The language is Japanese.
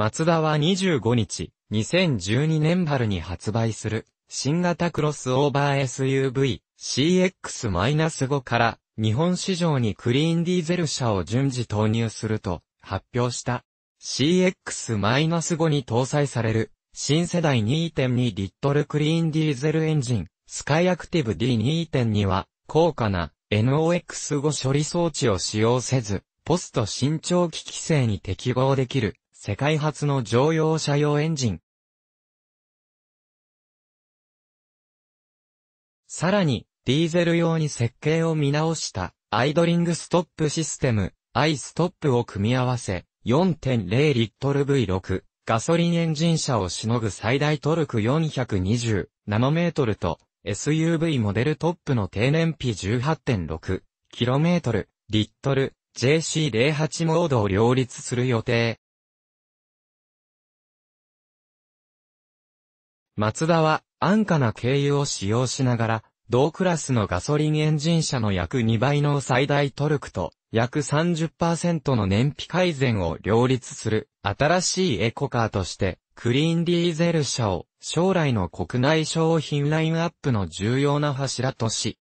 マツダは25日、2012年春に発売する、新型クロスオーバー SUV、CX-5 から、日本市場にクリーンディーゼル車を順次投入すると、発表した。CX-5 に搭載される、新世代2.2リットルクリーンディーゼルエンジン、スカイアクティブ D2.2 は、高価な NOX5 処理装置を使用せず、ポスト伸長期規制に適合できる世界初の乗用車用エンジン。さらに、ディーゼル用に設計を見直したアイドリングストップシステム、アイストップを組み合わせ、4.0リットル V6 ガソリンエンジン車をしのぐ最大トルク420ナノメートルと SUV モデルトップの低燃費1 8 6トル、リットル JC08 モードを両立する予定。マツダは安価な軽油を使用しながら、同クラスのガソリンエンジン車の約2倍の最大トルクと約30%の燃費改善を両立する新しいエコカーとしてクリーンディーゼル車を将来の国内商品ラインアップの重要な柱とし